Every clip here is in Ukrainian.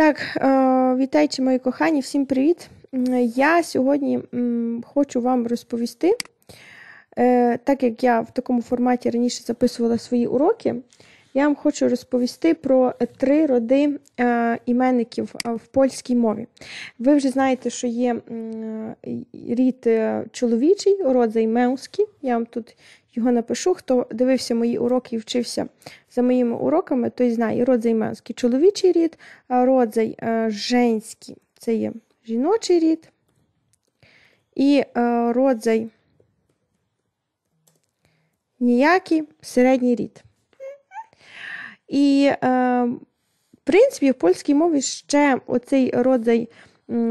Так, е, вітайте, мої кохані, всім привіт! Я сьогодні хочу вам розповісти, е, так як я в такому форматі раніше записувала свої уроки, я вам хочу розповісти про е, три роди е, іменників е, в польській мові. Ви вже знаєте, що є рід чоловічий, род займеуський. Я вам тут його напишу. Хто дивився мої уроки і вчився за моїми уроками, той знає род займенський чоловічий рід, род женський це є жіночий рід. І родзай ніякий середній рід. І, е, в принципі, в польській мові ще оцей роdzaj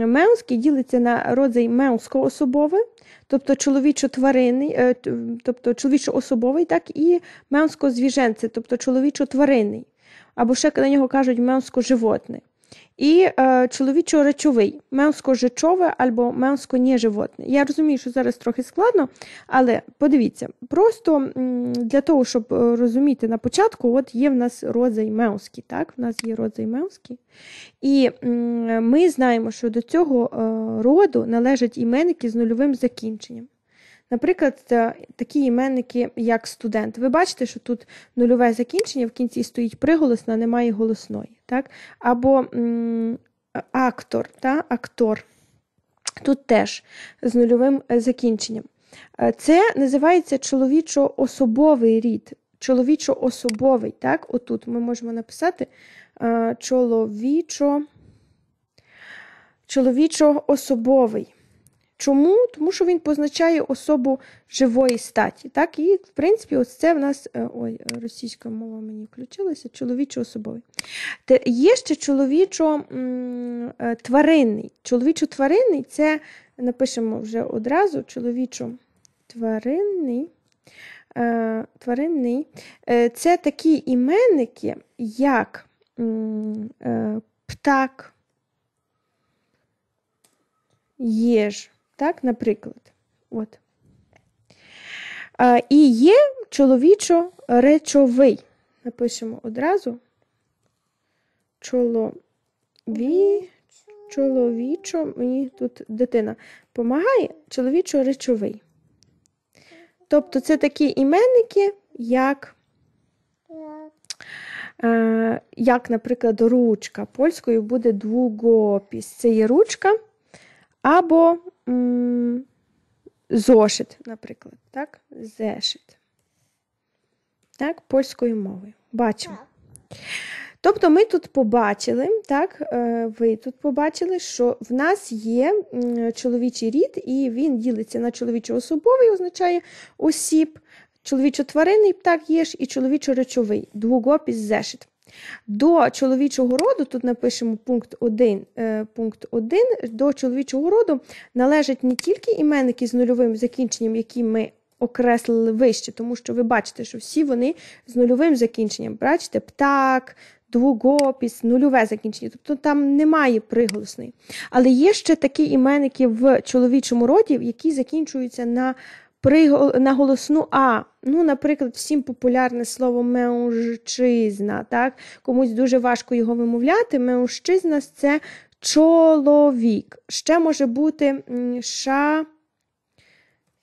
меуський ділиться на роdzaj меунсько-особовий, тобто чоловічо-тваринний, е, тобто чоловічо-особовий, так і меунсько-звіженце, тобто чоловічо-тваринний. Або ще на нього кажуть меунсько-животний. І е, чоловічо-речовий, мемсько-жечове або мемсько нєживотне Я розумію, що зараз трохи складно, але подивіться, просто для того, щоб е, розуміти на початку, от є в нас роdzaj меуський, так? В нас є роdzaj меуський. І ми знаємо, що до цього е, роду належать іменники з нульовим закінченням. Наприклад, е, такі іменники, як студент. Ви бачите, що тут нульове закінчення, в кінці стоїть приголосна, немає голосної. Так? Або актор, та? актор. Тут теж з нульовим е, закінченням. Е, це називається чоловічо-особовий рід. Чоловічо-особовий. так? Отут ми можемо написати чоловічо-чоловічо-особовий. Чому? Тому що він позначає особу живої статі. Так? І, в принципі, ось це в нас е, ой, російська мова мені включилася, чоловічо-особовий. Є ще чоловічо е, тваринний. Чоловічо-тваринний це напишемо вже одразу чоловічо тваринний. Е, тваринний. Це такі іменники, як птак, єж. Так, наприклад. От. А, І є чоловічо-речовий. Напишемо одразу. Чолові... Чоловічо, мені тут дитина помагає, чоловічо-речовий. Тобто це такі іменники, як, е, як, наприклад, ручка. Польською буде двугопіс. Це є ручка. Або м, зошит, наприклад, так? Зешит. Так, польською мовою. Бачимо. Тобто ми тут побачили, так, е, ви тут побачили, що в нас є чоловічий рід, і він ділиться на чоловічо-особовий, означає осіб, чоловічо-тваринний птах ж, і чоловічо-речовий, двугопіс зешит. До чоловічого роду, тут напишемо пункт 1, е, пункт 1, до чоловічого роду належать не тільки іменники з нульовим закінченням, які ми окреслили вище, тому що ви бачите, що всі вони з нульовим закінченням. Бачите, птак, двугопіс, нульове закінчення. Тобто там немає приголосний. Але є ще такі іменники в чоловічому роді, які закінчуються на при голосну А, ну, наприклад, всім популярне слово меужчизна. так? Комусь дуже важко його вимовляти. Меужчизна це чоловік. Ще може бути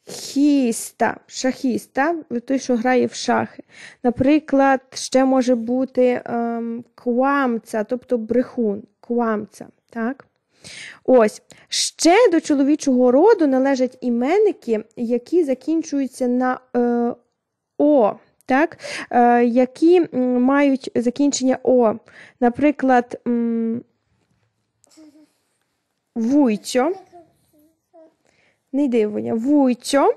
шахіста, шахіста, той, що грає в шахи. Наприклад, ще може бути ем, квамця, тобто брехун, квамця. так? Ось ще до чоловічого роду належать іменники, які закінчуються на е, О, так? Е, які мають закінчення О. Наприклад, Вуйчо. Не йди, Воня. Вуйцьо.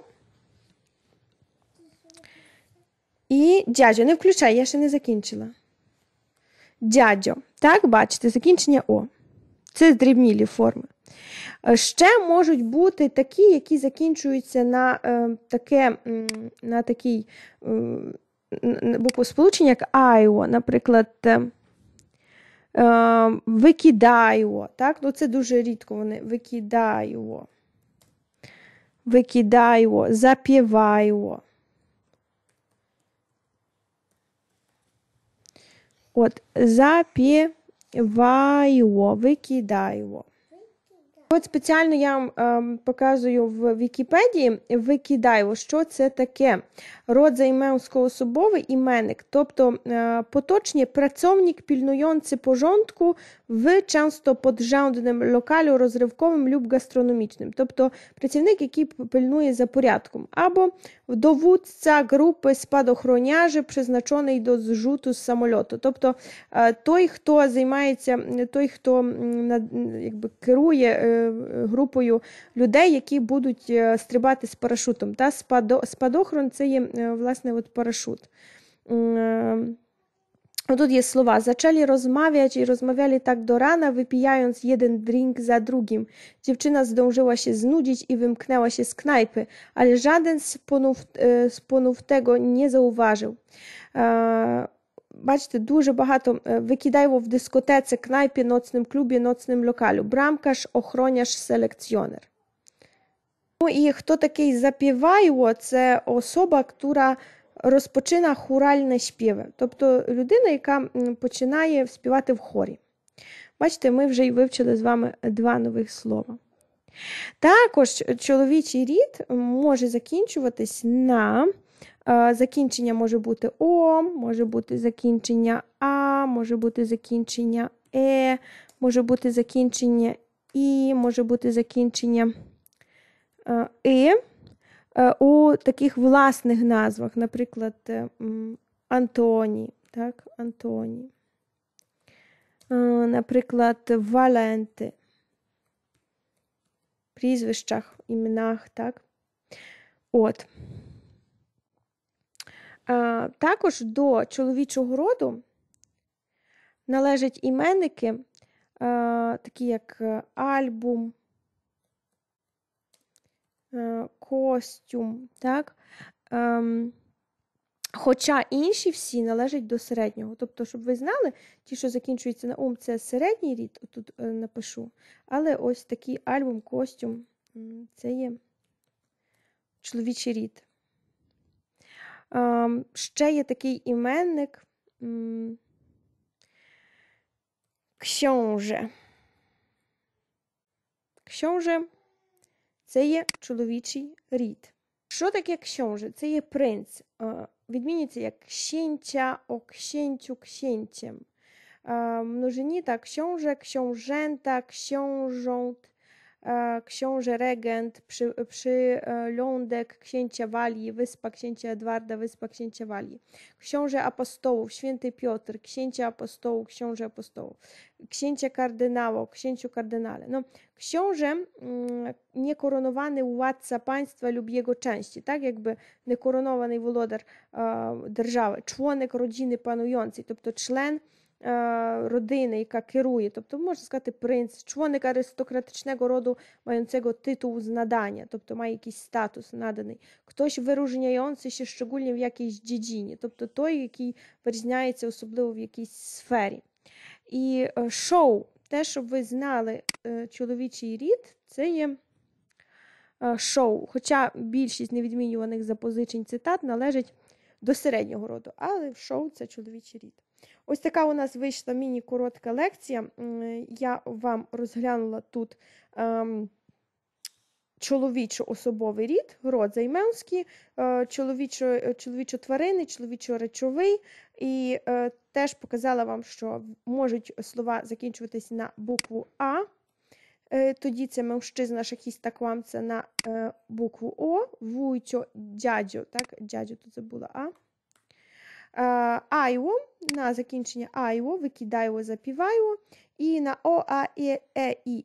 І дядьо. Не включай, я ще не закінчила. Дядьо. Так, бачите, закінчення О. Це здрібнілі форми. Е, ще можуть бути такі, які закінчуються на е, таке, на такій е, букву сполучення, як Айо, наприклад, е, е, викидайо. Так? Ну, Це дуже рідко вони викидайо. Викидайо, запівайо. От, запі вайво, викидайво. От спеціально я вам е, ем, показую в Вікіпедії Викидайво, що це таке род займенсько-особовий іменник, тобто е, поточні працівник пільнуйонці пожонтку в часто поджаунденим локалю розривковим люб гастрономічним, тобто працівник, який пильнує за порядком, або довудця групи спадохроняжі, призначений до зжуту з самольоту. Тобто е, той, хто займається, той, хто е, якби керує. Е, групою ludzi, którzy будуть стрибати z парашутом. Та Спадохрон це є власне от парашут. jest słowa. Zaczęli rozmawiać i rozmawiali tak do rana, wypijając jeden drink za drugim. Dziewczyna zdążyła się znudzić i wymknęła się z knajpy, ale żaden z ponów, tego nie zauważył. бачите, дуже багато е, викидаємо в дискотеці, кнайпі, ноцним клубі, ноцним локалю. Брамкаш, охороняш, селекціонер. Ну і хто такий запіває, це особа, яка розпочина хуральне співи. Тобто людина, яка починає співати в хорі. Бачите, ми вже й вивчили з вами два нових слова. Також чоловічий рід може закінчуватись на. Е, закінчення може бути О, може бути закінчення А, може бути закінчення Е, може бути закінчення І, може бути закінчення «и». Е, е, у таких власних назвах, наприклад, Антоні. так, Антоні. Наприклад, Валенти. Прізвищах, іменах, так. От. Е, також до чоловічого роду належать іменники, е, такі як е, альбум, костюм. так? Ем, хоча інші всі належать до середнього. Тобто, щоб ви знали, ті, що закінчуються на ум, це середній рід, отут напишу. Але ось такий альбум, костюм це є чоловічий рід. Ще є такий іменник Ксьонже. Ксьонже це є чоловічий рід. Що таке ксьонже? Це є принц. Відмінюється як ксінтя, оксінтю, ксінтєм. Множині так ксьонже, ксьонжента, ксьонжонт. E, książę regent, przy, przylądek e, księcia Walii, wyspa księcia Edwarda, wyspa księcia Walii, książę apostołów, święty Piotr, księcia apostołów, książę apostołów, księcia kardynała, księciu kardynale. No, książę mm, niekoronowany władca państwa lub jego części, tak jakby niekoronowany володар держави, e, członek rodziny panującej, тобто член Е, Родини, яка керує, тобто можна сказати, принц, чоловік аристократичного роду, мającego титулу з надання, тобто має якийсь статус наданий, хтось вирожняється ще щогульні в якійсь дідіні, тобто той, який вирізняється особливо в якійсь сфері. І е, шоу, те, щоб ви знали, е, чоловічий рід, це є шоу. Хоча більшість невідмінюваних запозичень цитат належить до середнього роду, але в шоу це чоловічий рід. Ось така у нас вийшла міні-коротка лекція. Я вам розглянула тут ем, чоловічо-особовий рід, род займенський, е, е, чоловічо-тварини, чоловічо-речовий, і е, теж показала вам, що можуть слова закінчуватися на букву А. Тоді це мовщизна, шахіст та квам це на букву О, вуйцьо, дядьо. Так, дядьо тут забула А. Е, айо, на закінчення айо, викидайо, запіваю. І на О, А, Е, Е, І,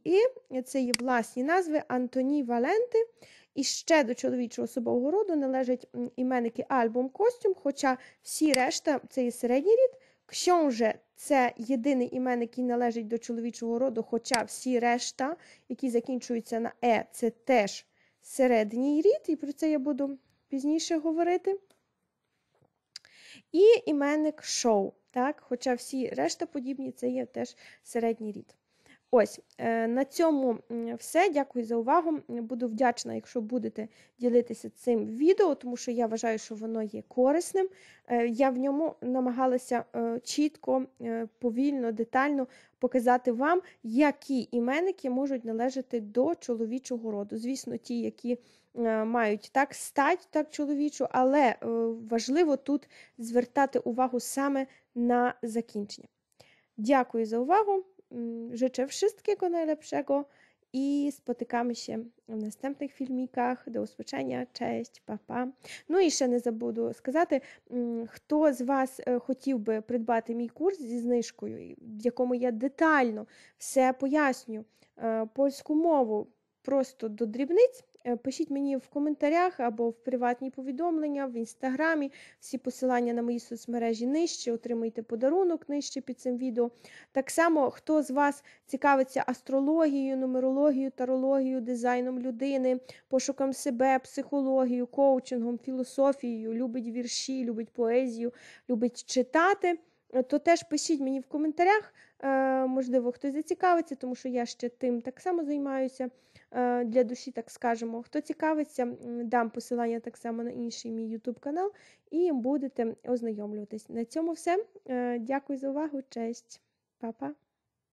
І це є власні назви Антоні Валенти. І ще до чоловічого особового роду належать іменники альбом костюм, хоча всі решта це є середній рід. Ксьонже це єдиний імен, який належить до чоловічого роду, хоча всі решта, які закінчуються на Е, це теж середній рід, і про це я буду пізніше говорити. І іменник шоу. Так? Хоча всі решта подібні, це є теж середній рід. Ось, е, на цьому все. Дякую за увагу. Буду вдячна, якщо будете ділитися цим відео, тому що я вважаю, що воно є корисним. Е, я в ньому намагалася е, чітко, повільно, детально показати вам, які іменники можуть належати до чоловічого роду. Звісно, ті, які Е, мають так стать так чоловічу, але е, важливо тут звертати увагу саме на закінчення. Дякую за увагу. Życzę wszystkiego najlepszego i spotykamy się w następnych filmikach. До usłyszenia, cześć, па-па. Ну і ще не забуду сказати, хто з вас е, хотів би придбати мій курс зі знижкою, в якому я детально все поясню польську мову просто до дрібниць. Е, пишіть мені в коментарях або в приватні повідомлення, в інстаграмі. Всі посилання на мої соцмережі нижче, отримайте подарунок нижче під цим відео. Так само, хто з вас цікавиться астрологією, нумерологією, тарологією, дизайном людини, пошуком себе, психологією, коучингом, філософією, любить вірші, любить поезію, любить читати. То теж пишіть мені в коментарях, е, можливо, хтось зацікавиться, тому що я ще тим так само займаюся. Е, для душі, так скажемо. Хто цікавиться, дам посилання так само на інший мій YouTube канал і будете ознайомлюватись. На цьому все. Е, дякую за увагу, честь, Па-па.